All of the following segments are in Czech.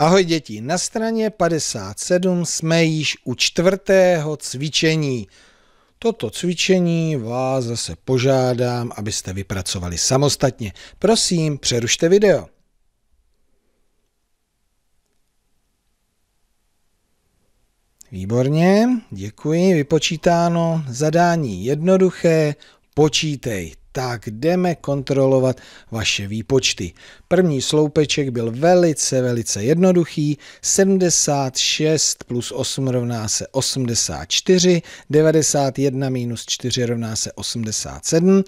Ahoj děti, na straně 57 jsme již u čtvrtého cvičení. Toto cvičení vás zase požádám, abyste vypracovali samostatně. Prosím, přerušte video. Výborně, děkuji, vypočítáno. Zadání jednoduché, počítej. Tak jdeme kontrolovat vaše výpočty. První sloupeček byl velice, velice jednoduchý. 76 plus 8 rovná se 84, 91 minus 4 rovná se 87,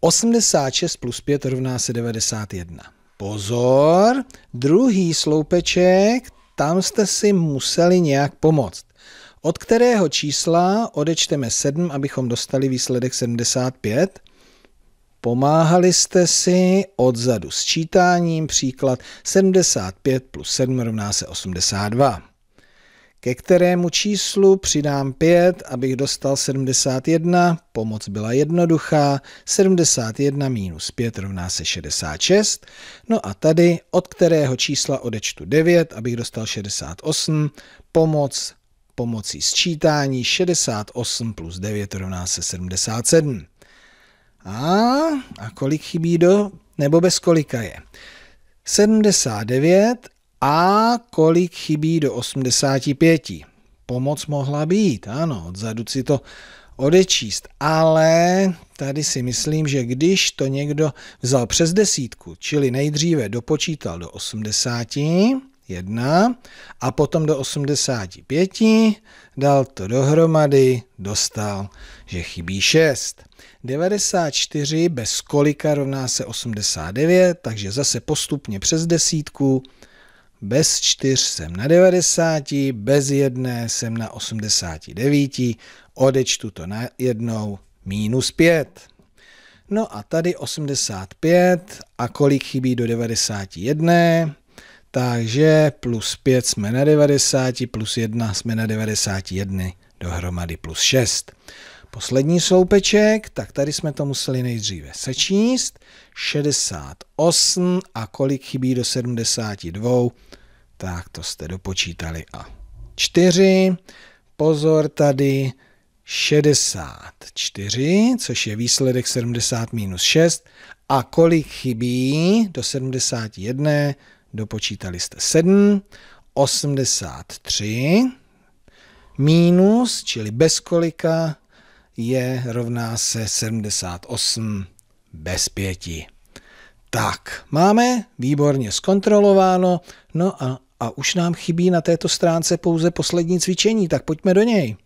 86 plus 5 rovná se 91. Pozor, druhý sloupeček, tam jste si museli nějak pomoct. Od kterého čísla odečteme 7, abychom dostali výsledek 75? Pomáhali jste si odzadu s čítáním, příklad 75 plus 7 rovná se 82 ke kterému číslu přidám 5, abych dostal 71, pomoc byla jednoduchá, 71 minus 5 rovná se 66, no a tady od kterého čísla odečtu 9, abych dostal 68, pomoc pomocí sčítání 68 plus 9 rovná se 77. A, a kolik chybí do, nebo bez kolika je? 79 a kolik chybí do 85? Pomoc mohla být, ano, odzadu si to odečíst, ale tady si myslím, že když to někdo vzal přes desítku, čili nejdříve dopočítal do 80, 1 a potom do 85 dal to dohromady, dostal, že chybí 6. 94 bez kolika rovná se 89, takže zase postupně přes desítku, bez 4 jsem na 90, bez 1 jsem na 89, odečtu to na jednou, minus 5. No a tady 85 a kolik chybí do 91? Takže plus 5 jsme na 90, plus 1 jsme na 91, dohromady plus 6. Poslední sloupeček, tak tady jsme to museli nejdříve sečíst. 68 a kolik chybí do 72, tak to jste dopočítali a 4. Pozor tady 64, což je výsledek 70 minus 6. A kolik chybí do 71? dopočítali jste 7, 83 mínus, čili bez kolika, je rovná se 78 bez pěti. Tak, máme výborně zkontrolováno, no a, a už nám chybí na této stránce pouze poslední cvičení, tak pojďme do něj.